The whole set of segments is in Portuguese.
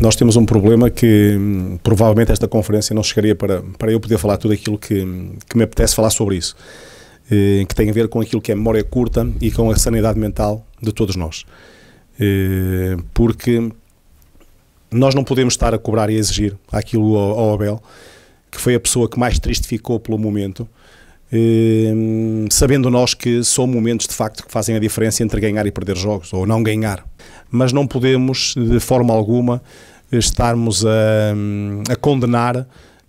nós temos um problema que provavelmente esta conferência não chegaria para, para eu poder falar tudo aquilo que, que me apetece falar sobre isso, eh, que tem a ver com aquilo que é memória curta e com a sanidade mental de todos nós. Eh, porque nós não podemos estar a cobrar e a exigir aquilo ao, Abel, que foi a pessoa que mais triste ficou pelo momento, eh, sabendo nós que são momentos de facto que fazem a diferença entre ganhar e perder jogos, ou não ganhar mas não podemos, de forma alguma, estarmos a, a condenar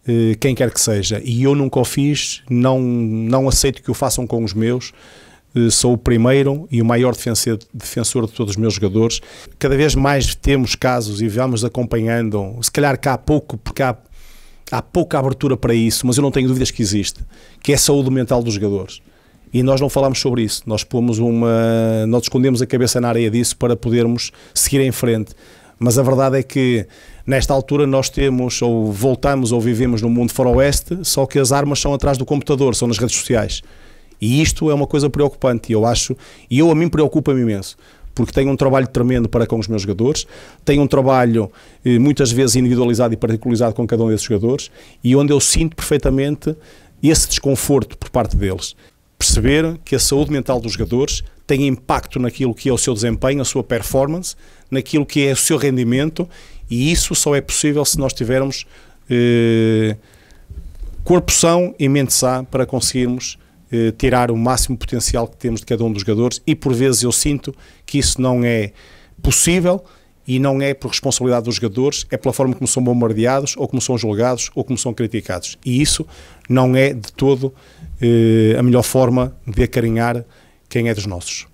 eh, quem quer que seja. E eu nunca o fiz, não, não aceito que o façam com os meus. Eh, sou o primeiro e o maior defensor, de todos os meus jogadores. Cada vez mais temos casos e vamos acompanhando. Se calhar cá há pouco, porque há, há pouca abertura para isso, mas eu não tenho dúvidas que existe, que é a saúde mental dos jogadores. E nós não falámos sobre isso, nós pomos uma. Nós escondemos a cabeça na areia disso para podermos seguir em frente. Mas a verdade é que nesta altura nós temos, ou voltamos, ou vivemos num mundo faroeste, só que as armas são atrás do computador, são nas redes sociais. E isto é uma coisa preocupante, eu acho, e eu a mim preocupa-me imenso porque tenho um trabalho tremendo para com os meus jogadores, tenho um trabalho eh, muitas vezes individualizado e particularizado com cada um desses jogadores e onde eu sinto perfeitamente esse desconforto por parte deles perceber que a saúde mental dos jogadores tem impacto naquilo que é o seu desempenho, a sua performance, naquilo que é o seu rendimento, e isso só é possível se nós tivermos eh, corpo são e mente sã para conseguirmos eh, tirar o máximo potencial que temos de cada um dos jogadores, e por vezes eu sinto que isso não é possível e não é por responsabilidade dos jogadores, é pela forma como são bombardeados, ou como são julgados, ou como são criticados. E isso não é de todo eh, a melhor forma de acarinhar quem é dos nossos.